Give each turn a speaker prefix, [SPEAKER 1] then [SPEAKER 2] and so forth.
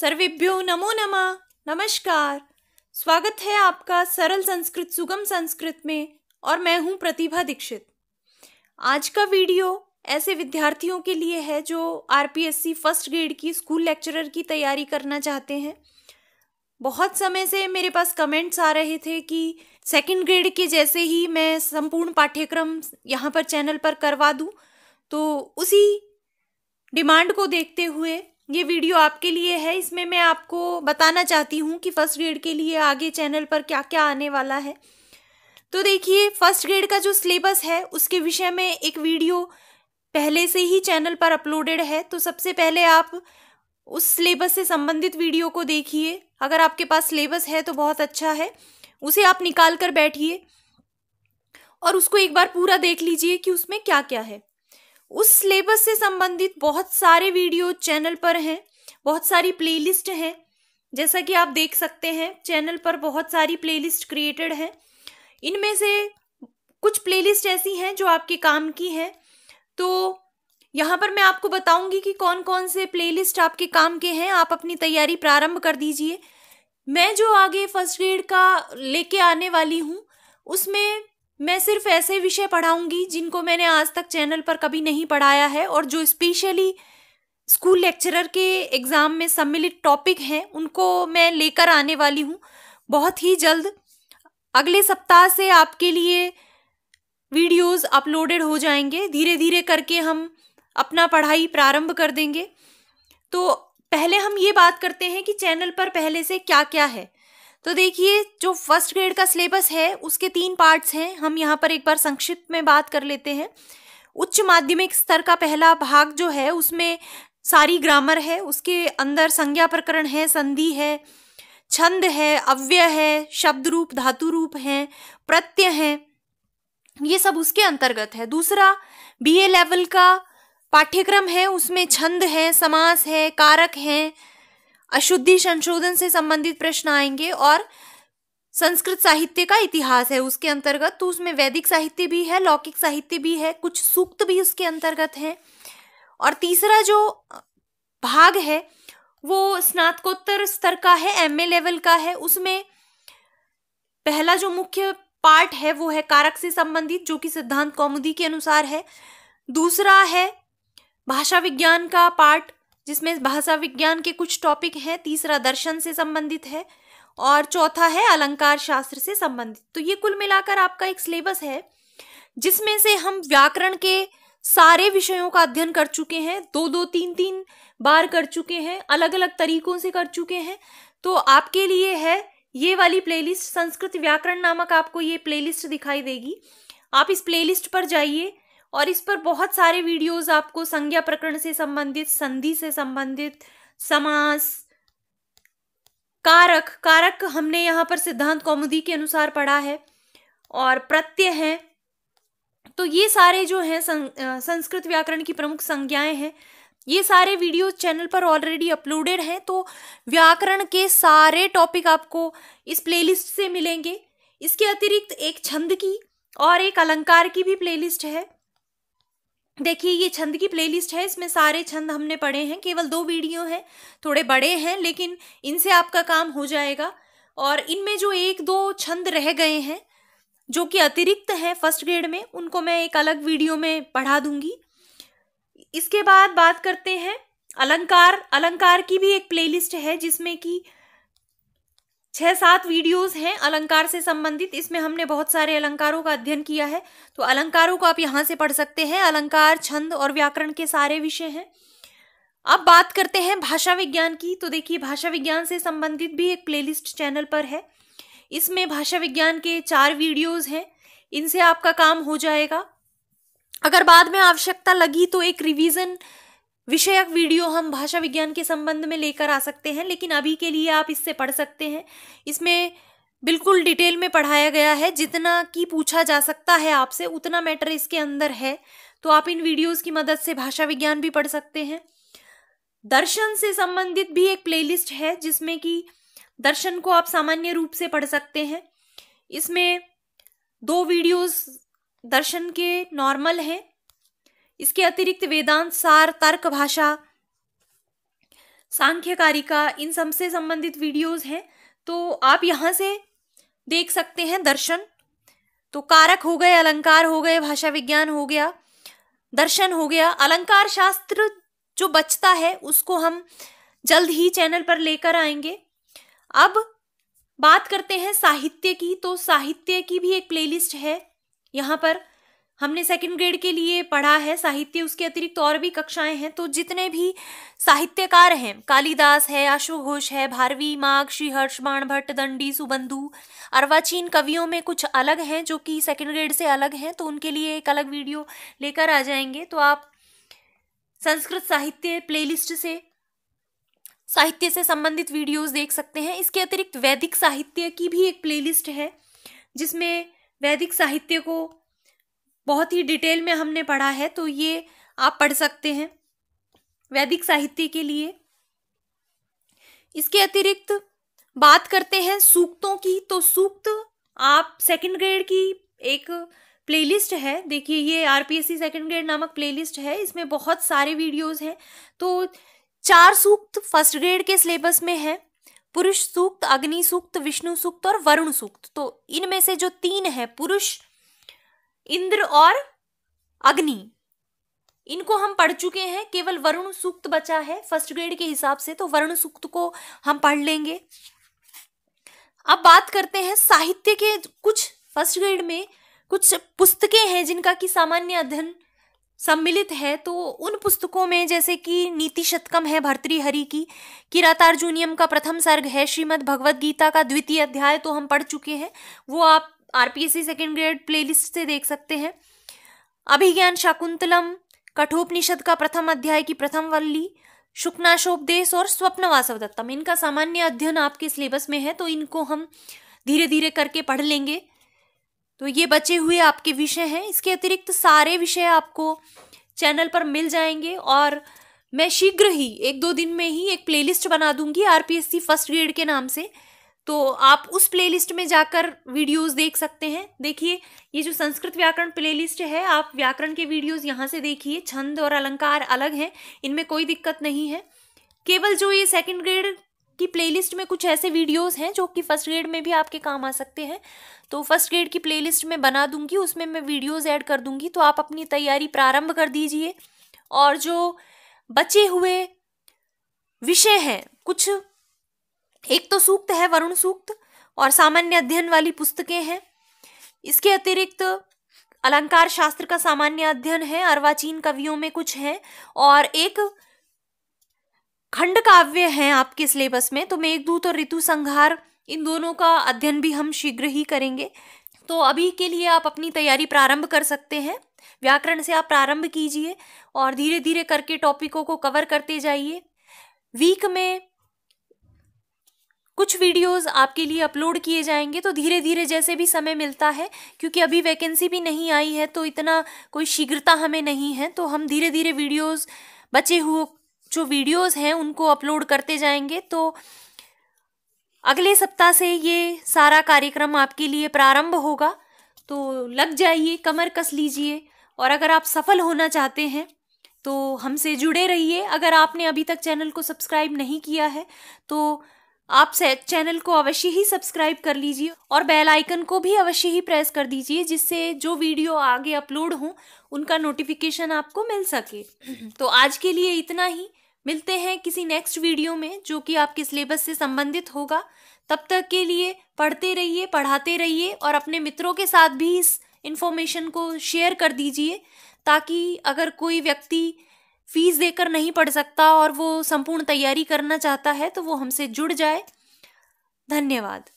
[SPEAKER 1] सर्वेभ्यो नमो नमः नमस्कार स्वागत है आपका सरल संस्कृत सुगम संस्कृत में और मैं हूं प्रतिभा दीक्षित आज का वीडियो ऐसे विद्यार्थियों के लिए है जो आरपीएससी फर्स्ट ग्रेड की स्कूल लेक्चरर की तैयारी करना चाहते हैं बहुत समय से मेरे पास कमेंट्स आ रहे थे कि सेकंड ग्रेड के जैसे ही मैं संपूर्ण पाठ्यक्रम यहाँ पर चैनल पर करवा दूँ तो उसी डिमांड को देखते हुए ये वीडियो आपके लिए है इसमें मैं आपको बताना चाहती हूँ कि फ़र्स्ट ग्रेड के लिए आगे चैनल पर क्या क्या आने वाला है तो देखिए फर्स्ट ग्रेड का जो सिलेबस है उसके विषय में एक वीडियो पहले से ही चैनल पर अपलोडेड है तो सबसे पहले आप उस सिलेबस से संबंधित वीडियो को देखिए अगर आपके पास सिलेबस है तो बहुत अच्छा है उसे आप निकाल कर बैठिए और उसको एक बार पूरा देख लीजिए कि उसमें क्या क्या है उस सिलेबस से संबंधित बहुत सारे वीडियो चैनल पर हैं बहुत सारी प्लेलिस्ट हैं जैसा कि आप देख सकते हैं चैनल पर बहुत सारी प्लेलिस्ट क्रिएटेड हैं इनमें से कुछ प्लेलिस्ट ऐसी हैं जो आपके काम की हैं तो यहाँ पर मैं आपको बताऊंगी कि कौन कौन से प्लेलिस्ट आपके काम के हैं आप अपनी तैयारी प्रारंभ कर दीजिए मैं जो आगे फर्स्ट ग्रेड का लेके आने वाली हूँ उसमें मैं सिर्फ ऐसे विषय पढ़ाऊंगी जिनको मैंने आज तक चैनल पर कभी नहीं पढ़ाया है और जो स्पेशली स्कूल लेक्चरर के एग्ज़ाम में सम्मिलित टॉपिक हैं उनको मैं लेकर आने वाली हूँ बहुत ही जल्द अगले सप्ताह से आपके लिए वीडियोस अपलोडेड हो जाएंगे धीरे धीरे करके हम अपना पढ़ाई प्रारंभ कर देंगे तो पहले हम ये बात करते हैं कि चैनल पर पहले से क्या क्या है तो देखिए जो फर्स्ट ग्रेड का सिलेबस है उसके तीन पार्ट्स हैं हम यहाँ पर एक बार संक्षिप्त में बात कर लेते हैं उच्च माध्यमिक स्तर का पहला भाग जो है उसमें सारी ग्रामर है उसके अंदर संज्ञा प्रकरण है संधि है छंद है अव्यय है शब्द रूप धातु रूप है प्रत्यय है ये सब उसके अंतर्गत है दूसरा ए लेवल का पाठ्यक्रम है उसमें छंद है समास है कारक हैं अशुद्धि संशोधन से संबंधित प्रश्न आएंगे और संस्कृत साहित्य का इतिहास है उसके अंतर्गत तो उसमें वैदिक साहित्य भी है लौकिक साहित्य भी है कुछ सूक्त भी उसके अंतर्गत हैं और तीसरा जो भाग है वो स्नातकोत्तर स्तर का है एमए लेवल का है उसमें पहला जो मुख्य पार्ट है वो है कारक से संबंधित जो कि सिद्धांत कौमुदी के अनुसार है दूसरा है भाषा विज्ञान का पार्ट जिसमें भाषा विज्ञान के कुछ टॉपिक हैं तीसरा दर्शन से संबंधित है और चौथा है अलंकार शास्त्र से संबंधित तो ये कुल मिलाकर आपका एक सिलेबस है जिसमें से हम व्याकरण के सारे विषयों का अध्ययन कर चुके हैं दो दो तीन तीन बार कर चुके हैं अलग अलग तरीकों से कर चुके हैं तो आपके लिए है ये वाली प्लेलिस्ट संस्कृत व्याकरण नामक आपको ये प्लेलिस्ट दिखाई देगी आप इस प्लेलिस्ट पर जाइए और इस पर बहुत सारे वीडियोस आपको संज्ञा प्रकरण से संबंधित संधि से संबंधित समास कारक कारक हमने यहाँ पर सिद्धांत कौमुदी के अनुसार पढ़ा है और प्रत्यय है तो ये सारे जो हैं संस्कृत व्याकरण की प्रमुख संज्ञाएं हैं ये सारे वीडियो चैनल पर ऑलरेडी अपलोडेड हैं तो व्याकरण के सारे टॉपिक आपको इस प्लेलिस्ट से मिलेंगे इसके अतिरिक्त एक छंद की और एक अलंकार की भी प्लेलिस्ट है देखिए ये छंद की प्लेलिस्ट है इसमें सारे छंद हमने पढ़े हैं केवल दो वीडियो हैं थोड़े बड़े हैं लेकिन इनसे आपका काम हो जाएगा और इनमें जो एक दो छंद रह गए हैं जो कि अतिरिक्त हैं फर्स्ट ग्रेड में उनको मैं एक अलग वीडियो में पढ़ा दूंगी इसके बाद बात करते हैं अलंकार अलंकार की भी एक प्लेलिस्ट है जिसमें कि छः सात वीडियोस हैं अलंकार से संबंधित इसमें हमने बहुत सारे अलंकारों का अध्ययन किया है तो अलंकारों को आप यहाँ से पढ़ सकते हैं अलंकार छंद और व्याकरण के सारे विषय हैं अब बात करते हैं भाषा विज्ञान की तो देखिए भाषा विज्ञान से संबंधित भी एक प्लेलिस्ट चैनल पर है इसमें भाषा विज्ञान के चार वीडियोज हैं इनसे आपका काम हो जाएगा अगर बाद में आवश्यकता लगी तो एक रिविजन विषयक वीडियो हम भाषा विज्ञान के संबंध में लेकर आ सकते हैं लेकिन अभी के लिए आप इससे पढ़ सकते हैं इसमें बिल्कुल डिटेल में पढ़ाया गया है जितना कि पूछा जा सकता है आपसे उतना मैटर इसके अंदर है तो आप इन वीडियोज़ की मदद से भाषा विज्ञान भी पढ़ सकते हैं दर्शन से संबंधित भी एक प्लेलिस्ट है जिसमें कि दर्शन को आप सामान्य रूप से पढ़ सकते हैं इसमें दो वीडियोस दर्शन के नॉर्मल हैं इसके अतिरिक्त वेदांत सार तर्क भाषा सांख्यकारिका इन सब से संबंधित वीडियोस हैं तो आप यहाँ से देख सकते हैं दर्शन तो कारक हो गए अलंकार हो गए भाषा विज्ञान हो गया दर्शन हो गया अलंकार शास्त्र जो बचता है उसको हम जल्द ही चैनल पर लेकर आएंगे अब बात करते हैं साहित्य की तो साहित्य की भी एक प्लेलिस्ट है यहाँ पर हमने सेकंड ग्रेड के लिए पढ़ा है साहित्य उसके अतिरिक्त और भी कक्षाएं हैं तो जितने भी साहित्यकार हैं कालिदास है आशु घोष है भारवी माघ श्री हर्ष बाण भट्ट दंडी सुबंधु अर्वाचीन कवियों में कुछ अलग हैं जो कि सेकंड ग्रेड से अलग हैं तो उनके लिए एक अलग वीडियो लेकर आ जाएंगे तो आप संस्कृत साहित्य प्ले से साहित्य से संबंधित वीडियोज देख सकते हैं इसके अतिरिक्त वैदिक साहित्य की भी एक प्ले है जिसमें वैदिक साहित्य को बहुत ही डिटेल में हमने पढ़ा है तो ये आप पढ़ सकते हैं वैदिक साहित्य के लिए इसके अतिरिक्त बात करते हैं सूक्तों की तो सूक्त आप सेकंड ग्रेड की एक प्लेलिस्ट है देखिए ये आरपीएससी सेकंड ग्रेड नामक प्लेलिस्ट है इसमें बहुत सारे वीडियोस हैं तो चार सूक्त फर्स्ट ग्रेड के सिलेबस में है पुरुष सूक्त अग्नि सूक्त विष्णु सूक्त और वरुण सूक्त तो इनमें से जो तीन है पुरुष इंद्र और अग्नि इनको हम पढ़ चुके हैं केवल वरुण सूक्त बचा है फर्स्ट ग्रेड के हिसाब से तो वरुण सूक्त को हम पढ़ लेंगे अब बात करते हैं साहित्य के कुछ फर्स्ट ग्रेड में कुछ पुस्तकें हैं जिनका कि सामान्य अध्ययन सम्मिलित है तो उन पुस्तकों में जैसे कि नीति शतकम है भर्तृहरि की किरातार्जुनियम का प्रथम सर्ग है श्रीमद् भगवद गीता का द्वितीय अध्याय तो हम पढ़ चुके हैं वो आप आरपीएससी सेकेंड ग्रेड प्लेलिस्ट से देख सकते हैं अभिज्ञान शाकुंतलम कठोपनिषद का प्रथम अध्याय की प्रथम वल्ली शुक्नाशोपदेश और स्वप्नवासवदत्तम इनका सामान्य अध्ययन आपके सिलेबस में है तो इनको हम धीरे धीरे करके पढ़ लेंगे तो ये बचे हुए आपके विषय हैं इसके अतिरिक्त सारे विषय आपको चैनल पर मिल जाएंगे और मैं शीघ्र ही एक दो दिन में ही एक प्लेलिस्ट बना दूंगी आरपीएससी फर्स्ट ग्रेड के नाम से तो आप उस प्लेलिस्ट में जाकर वीडियोस देख सकते हैं देखिए ये जो संस्कृत व्याकरण प्लेलिस्ट है आप व्याकरण के वीडियोस यहाँ से देखिए छंद और अलंकार अलग हैं इनमें कोई दिक्कत नहीं है केवल जो ये सेकंड ग्रेड की प्लेलिस्ट में कुछ ऐसे वीडियोस हैं जो कि फर्स्ट ग्रेड में भी आपके काम आ सकते हैं तो फर्स्ट ग्रेड की प्ले में बना दूंगी उसमें मैं वीडियोज़ ऐड कर दूँगी तो आप अपनी तैयारी प्रारंभ कर दीजिए और जो बचे हुए विषय हैं कुछ एक तो सूक्त है वरुण सूक्त और सामान्य अध्ययन वाली पुस्तकें हैं इसके अतिरिक्त अलंकार शास्त्र का सामान्य अध्ययन है अर्वाचीन कवियों में कुछ है और एक खंड काव्य है आपके सिलेबस में तो मेघदूत और ऋतु संहार इन दोनों का अध्ययन भी हम शीघ्र ही करेंगे तो अभी के लिए आप अपनी तैयारी प्रारंभ कर सकते हैं व्याकरण से आप प्रारंभ कीजिए और धीरे धीरे करके टॉपिकों को कवर करते जाइए वीक में कुछ वीडियोस आपके लिए अपलोड किए जाएंगे तो धीरे धीरे जैसे भी समय मिलता है क्योंकि अभी वैकेंसी भी नहीं आई है तो इतना कोई शीघ्रता हमें नहीं है तो हम धीरे धीरे वीडियोस बचे हुए जो वीडियोस हैं उनको अपलोड करते जाएंगे तो अगले सप्ताह से ये सारा कार्यक्रम आपके लिए प्रारंभ होगा तो लग जाइए कमर कस लीजिए और अगर आप सफल होना चाहते हैं तो हमसे जुड़े रहिए अगर आपने अभी तक चैनल को सब्सक्राइब नहीं किया है तो आप चैनल को अवश्य ही सब्सक्राइब कर लीजिए और बेल आइकन को भी अवश्य ही प्रेस कर दीजिए जिससे जो वीडियो आगे अपलोड हो उनका नोटिफिकेशन आपको मिल सके तो आज के लिए इतना ही मिलते हैं किसी नेक्स्ट वीडियो में जो कि आपके सिलेबस से संबंधित होगा तब तक के लिए पढ़ते रहिए पढ़ाते रहिए और अपने मित्रों के साथ भी इस इन्फॉर्मेशन को शेयर कर दीजिए ताकि अगर कोई व्यक्ति फीस देकर नहीं पढ़ सकता और वो संपूर्ण तैयारी करना चाहता है तो वो हमसे जुड़ जाए धन्यवाद